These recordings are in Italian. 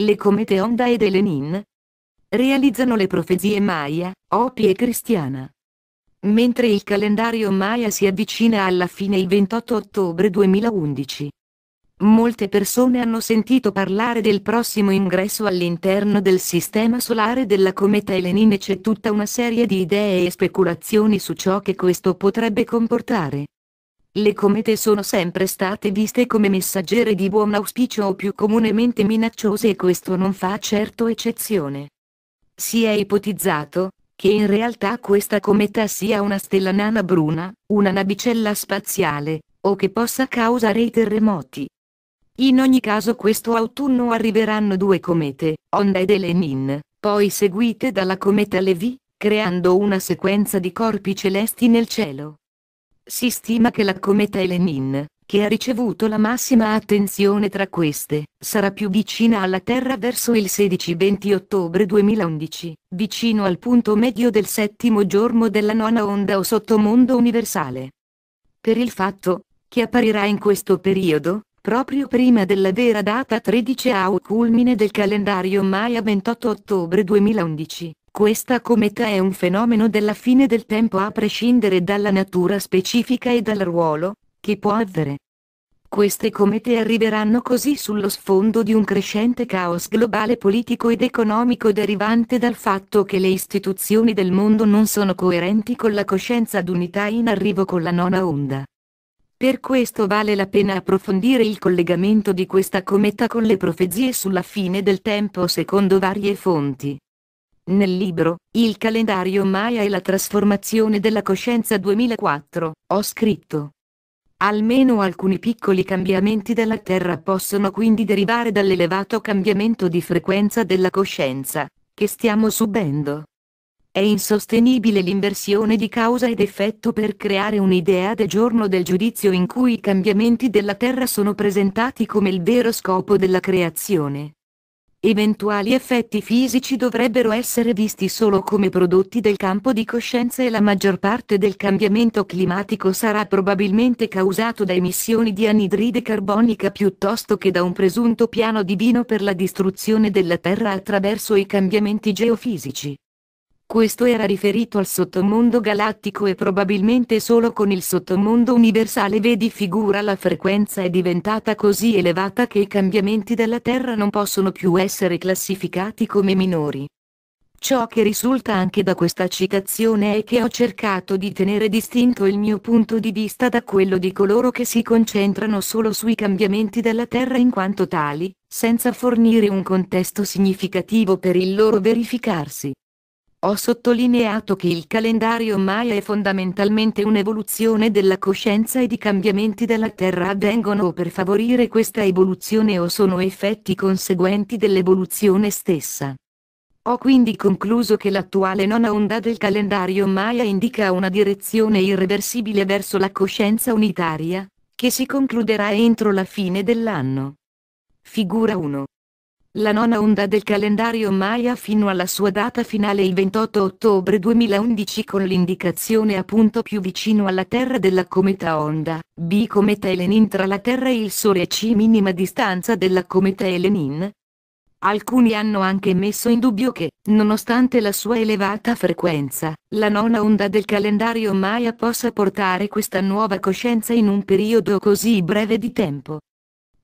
le comete Onda ed Elenin. Realizzano le profezie Maya, Opi e Cristiana. Mentre il calendario Maya si avvicina alla fine il 28 ottobre 2011. Molte persone hanno sentito parlare del prossimo ingresso all'interno del sistema solare della cometa Elenin e c'è tutta una serie di idee e speculazioni su ciò che questo potrebbe comportare. Le comete sono sempre state viste come messaggere di buon auspicio o più comunemente minacciose e questo non fa certo eccezione. Si è ipotizzato, che in realtà questa cometa sia una stella nana bruna, una navicella spaziale, o che possa causare i terremoti. In ogni caso questo autunno arriveranno due comete, Onda ed Elenin, poi seguite dalla cometa Levi, creando una sequenza di corpi celesti nel cielo. Si stima che la cometa Elenin, che ha ricevuto la massima attenzione tra queste, sarà più vicina alla Terra verso il 16-20 ottobre 2011, vicino al punto medio del settimo giorno della nona onda o sottomondo universale. Per il fatto che apparirà in questo periodo, proprio prima della vera data 13 AU culmine del calendario Maya 28 ottobre 2011, questa cometa è un fenomeno della fine del tempo a prescindere dalla natura specifica e dal ruolo che può avere. Queste comete arriveranno così sullo sfondo di un crescente caos globale politico ed economico derivante dal fatto che le istituzioni del mondo non sono coerenti con la coscienza d'unità in arrivo con la nona onda. Per questo vale la pena approfondire il collegamento di questa cometa con le profezie sulla fine del tempo secondo varie fonti. Nel libro, Il calendario Maya e la trasformazione della coscienza 2004, ho scritto. Almeno alcuni piccoli cambiamenti della Terra possono quindi derivare dall'elevato cambiamento di frequenza della coscienza, che stiamo subendo. È insostenibile l'inversione di causa ed effetto per creare un'idea del giorno del giudizio in cui i cambiamenti della Terra sono presentati come il vero scopo della creazione. Eventuali effetti fisici dovrebbero essere visti solo come prodotti del campo di coscienza e la maggior parte del cambiamento climatico sarà probabilmente causato da emissioni di anidride carbonica piuttosto che da un presunto piano divino per la distruzione della Terra attraverso i cambiamenti geofisici. Questo era riferito al sottomondo galattico e probabilmente solo con il sottomondo universale vedi figura la frequenza è diventata così elevata che i cambiamenti della Terra non possono più essere classificati come minori. Ciò che risulta anche da questa citazione è che ho cercato di tenere distinto il mio punto di vista da quello di coloro che si concentrano solo sui cambiamenti della Terra in quanto tali, senza fornire un contesto significativo per il loro verificarsi. Ho sottolineato che il calendario Maya è fondamentalmente un'evoluzione della coscienza ed i cambiamenti della Terra avvengono o per favorire questa evoluzione o sono effetti conseguenti dell'evoluzione stessa. Ho quindi concluso che l'attuale nona onda del calendario Maya indica una direzione irreversibile verso la coscienza unitaria, che si concluderà entro la fine dell'anno. Figura 1. La nona onda del calendario Maya fino alla sua data finale il 28 ottobre 2011 con l'indicazione a punto più vicino alla Terra della cometa onda, B cometa Elenin tra la Terra e il Sole e C minima distanza della cometa Elenin. Alcuni hanno anche messo in dubbio che, nonostante la sua elevata frequenza, la nona onda del calendario Maya possa portare questa nuova coscienza in un periodo così breve di tempo.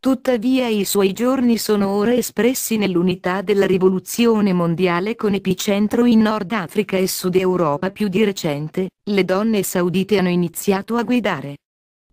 Tuttavia i suoi giorni sono ora espressi nell'unità della rivoluzione mondiale con epicentro in Nord Africa e Sud Europa più di recente, le donne saudite hanno iniziato a guidare.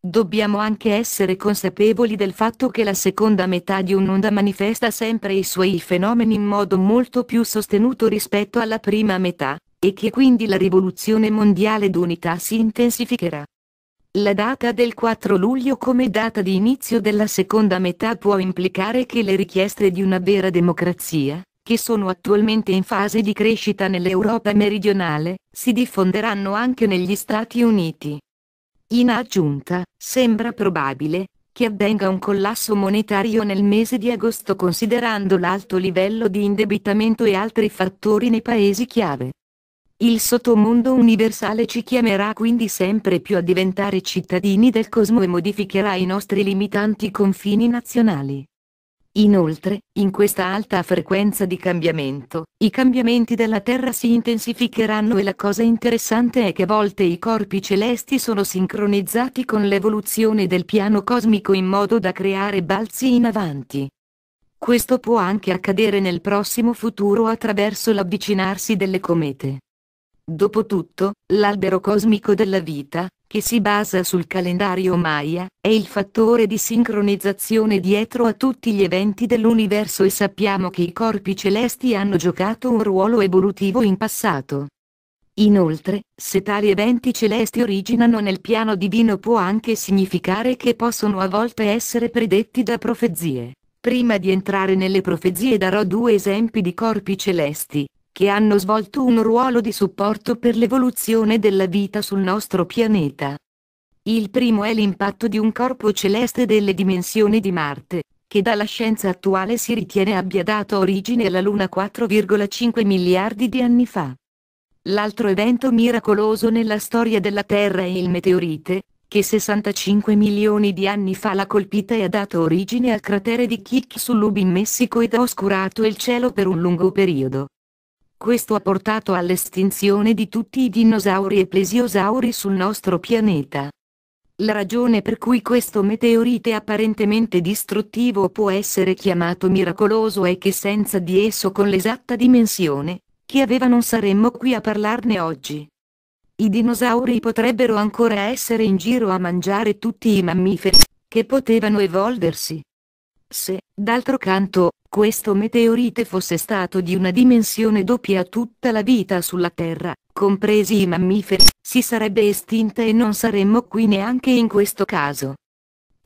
Dobbiamo anche essere consapevoli del fatto che la seconda metà di un'onda manifesta sempre i suoi fenomeni in modo molto più sostenuto rispetto alla prima metà, e che quindi la rivoluzione mondiale d'unità si intensificherà. La data del 4 luglio come data di inizio della seconda metà può implicare che le richieste di una vera democrazia, che sono attualmente in fase di crescita nell'Europa meridionale, si diffonderanno anche negli Stati Uniti. In aggiunta, sembra probabile che avvenga un collasso monetario nel mese di agosto considerando l'alto livello di indebitamento e altri fattori nei paesi chiave. Il sottomondo universale ci chiamerà quindi sempre più a diventare cittadini del cosmo e modificherà i nostri limitanti confini nazionali. Inoltre, in questa alta frequenza di cambiamento, i cambiamenti della Terra si intensificheranno e la cosa interessante è che a volte i corpi celesti sono sincronizzati con l'evoluzione del piano cosmico in modo da creare balzi in avanti. Questo può anche accadere nel prossimo futuro attraverso l'avvicinarsi delle comete. Dopotutto, l'albero cosmico della vita, che si basa sul calendario Maya, è il fattore di sincronizzazione dietro a tutti gli eventi dell'universo e sappiamo che i corpi celesti hanno giocato un ruolo evolutivo in passato. Inoltre, se tali eventi celesti originano nel piano divino può anche significare che possono a volte essere predetti da profezie. Prima di entrare nelle profezie darò due esempi di corpi celesti, che hanno svolto un ruolo di supporto per l'evoluzione della vita sul nostro pianeta. Il primo è l'impatto di un corpo celeste delle dimensioni di Marte, che dalla scienza attuale si ritiene abbia dato origine alla Luna 4,5 miliardi di anni fa. L'altro evento miracoloso nella storia della Terra è il meteorite, che 65 milioni di anni fa l'ha colpita e ha dato origine al cratere di Kik su in Messico ed ha oscurato il cielo per un lungo periodo. Questo ha portato all'estinzione di tutti i dinosauri e plesiosauri sul nostro pianeta. La ragione per cui questo meteorite apparentemente distruttivo può essere chiamato miracoloso è che senza di esso con l'esatta dimensione, chi aveva non saremmo qui a parlarne oggi. I dinosauri potrebbero ancora essere in giro a mangiare tutti i mammiferi, che potevano evolversi, se, d'altro canto, questo meteorite fosse stato di una dimensione doppia a tutta la vita sulla Terra, compresi i mammiferi, si sarebbe estinta e non saremmo qui neanche in questo caso.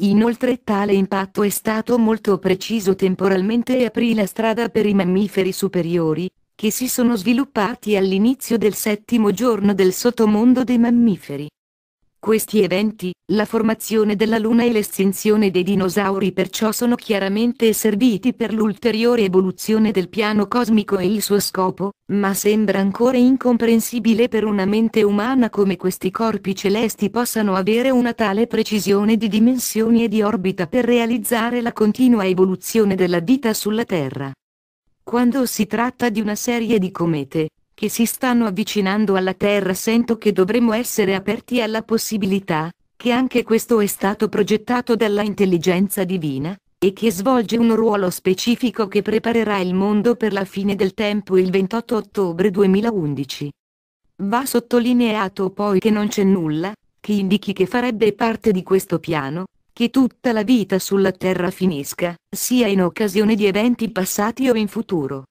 Inoltre tale impatto è stato molto preciso temporalmente e aprì la strada per i mammiferi superiori, che si sono sviluppati all'inizio del settimo giorno del sottomondo dei mammiferi. Questi eventi, la formazione della Luna e l'estinzione dei dinosauri perciò sono chiaramente serviti per l'ulteriore evoluzione del piano cosmico e il suo scopo, ma sembra ancora incomprensibile per una mente umana come questi corpi celesti possano avere una tale precisione di dimensioni e di orbita per realizzare la continua evoluzione della vita sulla Terra. Quando si tratta di una serie di comete, che si stanno avvicinando alla Terra sento che dovremmo essere aperti alla possibilità, che anche questo è stato progettato dalla intelligenza divina, e che svolge un ruolo specifico che preparerà il mondo per la fine del tempo il 28 ottobre 2011. Va sottolineato poi che non c'è nulla, che indichi che farebbe parte di questo piano, che tutta la vita sulla Terra finisca, sia in occasione di eventi passati o in futuro.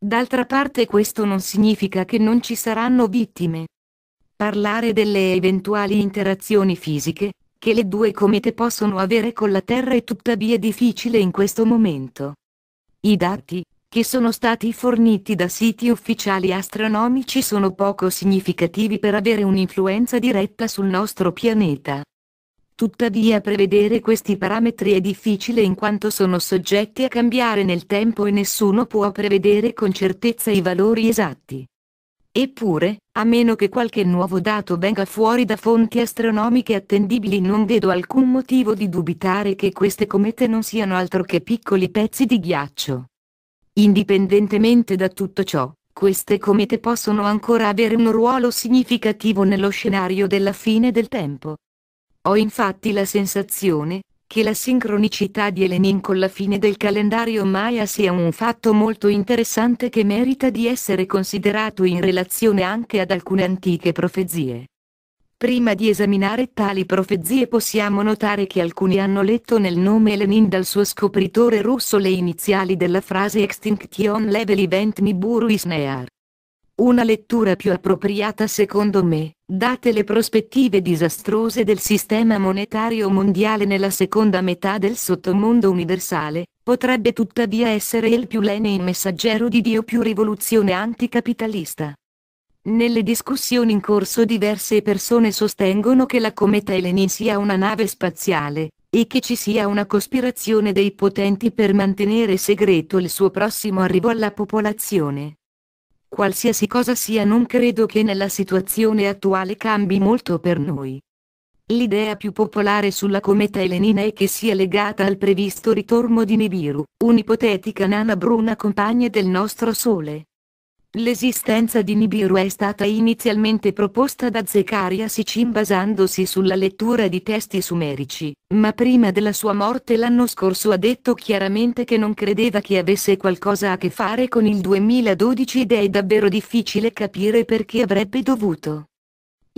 D'altra parte questo non significa che non ci saranno vittime. Parlare delle eventuali interazioni fisiche, che le due comete possono avere con la Terra è tuttavia difficile in questo momento. I dati, che sono stati forniti da siti ufficiali astronomici sono poco significativi per avere un'influenza diretta sul nostro pianeta. Tuttavia prevedere questi parametri è difficile in quanto sono soggetti a cambiare nel tempo e nessuno può prevedere con certezza i valori esatti. Eppure, a meno che qualche nuovo dato venga fuori da fonti astronomiche attendibili non vedo alcun motivo di dubitare che queste comete non siano altro che piccoli pezzi di ghiaccio. Indipendentemente da tutto ciò, queste comete possono ancora avere un ruolo significativo nello scenario della fine del tempo. Ho infatti la sensazione, che la sincronicità di Elenin con la fine del calendario Maya sia un fatto molto interessante che merita di essere considerato in relazione anche ad alcune antiche profezie. Prima di esaminare tali profezie possiamo notare che alcuni hanno letto nel nome Elenin dal suo scopritore russo le iniziali della frase Extinction Level Event Niburu Isnear. Una lettura più appropriata secondo me, date le prospettive disastrose del sistema monetario mondiale nella seconda metà del sottomondo universale, potrebbe tuttavia essere il più lene messaggero di Dio più rivoluzione anticapitalista. Nelle discussioni in corso diverse persone sostengono che la cometa Elenin sia una nave spaziale, e che ci sia una cospirazione dei potenti per mantenere segreto il suo prossimo arrivo alla popolazione. Qualsiasi cosa sia non credo che nella situazione attuale cambi molto per noi. L'idea più popolare sulla cometa Elenina è che sia legata al previsto ritorno di Nibiru, un'ipotetica nana bruna compagna del nostro Sole. L'esistenza di Nibiru è stata inizialmente proposta da Zecaria Sicin basandosi sulla lettura di testi sumerici, ma prima della sua morte l'anno scorso ha detto chiaramente che non credeva che avesse qualcosa a che fare con il 2012 ed è davvero difficile capire perché avrebbe dovuto.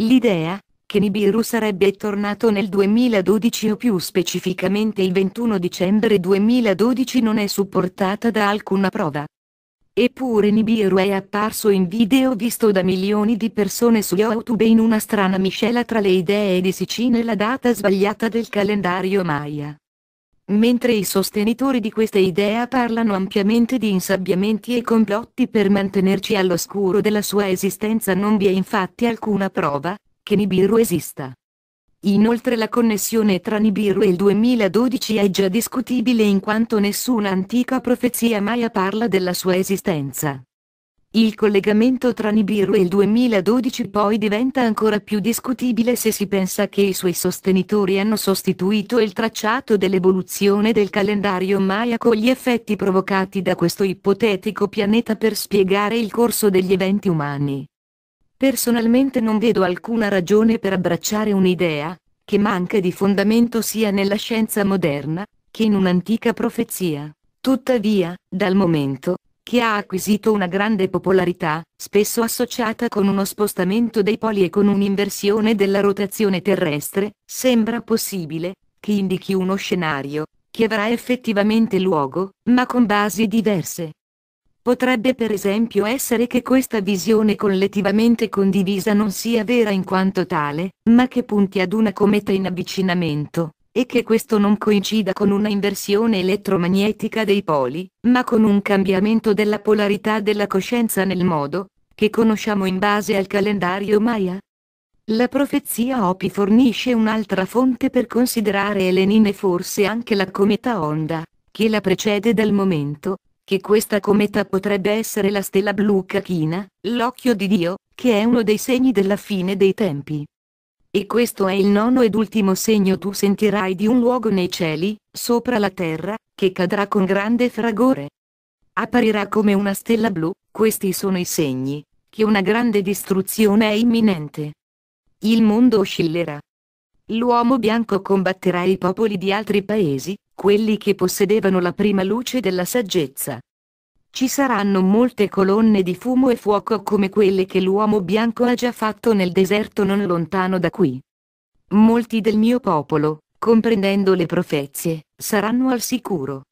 L'idea, che Nibiru sarebbe tornato nel 2012 o più specificamente il 21 dicembre 2012 non è supportata da alcuna prova, Eppure Nibiru è apparso in video visto da milioni di persone su YouTube in una strana miscela tra le idee di Sicina e la data sbagliata del calendario Maya. Mentre i sostenitori di questa idea parlano ampiamente di insabbiamenti e complotti per mantenerci all'oscuro della sua esistenza non vi è infatti alcuna prova, che Nibiru esista. Inoltre la connessione tra Nibiru e il 2012 è già discutibile in quanto nessuna antica profezia maya parla della sua esistenza. Il collegamento tra Nibiru e il 2012 poi diventa ancora più discutibile se si pensa che i suoi sostenitori hanno sostituito il tracciato dell'evoluzione del calendario maya con gli effetti provocati da questo ipotetico pianeta per spiegare il corso degli eventi umani. Personalmente non vedo alcuna ragione per abbracciare un'idea, che manca di fondamento sia nella scienza moderna, che in un'antica profezia. Tuttavia, dal momento che ha acquisito una grande popolarità, spesso associata con uno spostamento dei poli e con un'inversione della rotazione terrestre, sembra possibile che indichi uno scenario che avrà effettivamente luogo, ma con basi diverse. Potrebbe per esempio essere che questa visione collettivamente condivisa non sia vera in quanto tale, ma che punti ad una cometa in avvicinamento, e che questo non coincida con una inversione elettromagnetica dei poli, ma con un cambiamento della polarità della coscienza nel modo, che conosciamo in base al calendario Maya. La profezia Opi fornisce un'altra fonte per considerare Elenin e forse anche la cometa Onda, che la precede dal momento, che questa cometa potrebbe essere la stella blu cachina, l'occhio di Dio, che è uno dei segni della fine dei tempi. E questo è il nono ed ultimo segno tu sentirai di un luogo nei cieli, sopra la terra, che cadrà con grande fragore. Apparirà come una stella blu, questi sono i segni, che una grande distruzione è imminente. Il mondo oscillerà l'uomo bianco combatterà i popoli di altri paesi, quelli che possedevano la prima luce della saggezza. Ci saranno molte colonne di fumo e fuoco come quelle che l'uomo bianco ha già fatto nel deserto non lontano da qui. Molti del mio popolo, comprendendo le profezie, saranno al sicuro.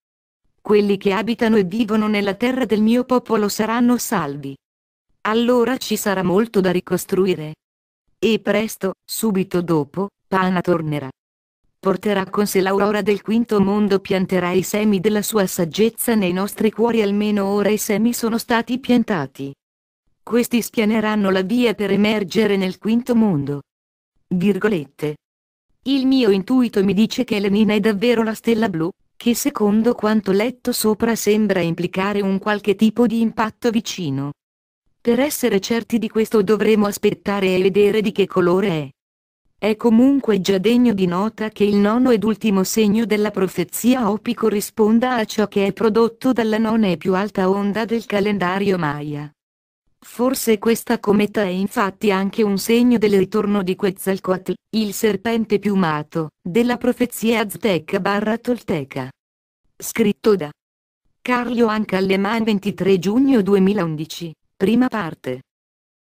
Quelli che abitano e vivono nella terra del mio popolo saranno salvi. Allora ci sarà molto da ricostruire. E presto, subito dopo, Pana tornerà. Porterà con sé l'aurora del quinto mondo pianterà i semi della sua saggezza nei nostri cuori almeno ora i semi sono stati piantati. Questi spianeranno la via per emergere nel quinto mondo. Virgolette. Il mio intuito mi dice che Lenina è davvero la stella blu, che secondo quanto letto sopra sembra implicare un qualche tipo di impatto vicino. Per essere certi di questo dovremo aspettare e vedere di che colore è. È comunque già degno di nota che il nono ed ultimo segno della profezia Opi corrisponda a ciò che è prodotto dalla nona e più alta onda del calendario Maya. Forse questa cometa è infatti anche un segno del ritorno di Quetzalcoatl, il serpente piumato, della profezia azteca barra tolteca. Scritto da Carlo Anca Alleman 23 giugno 2011, prima parte.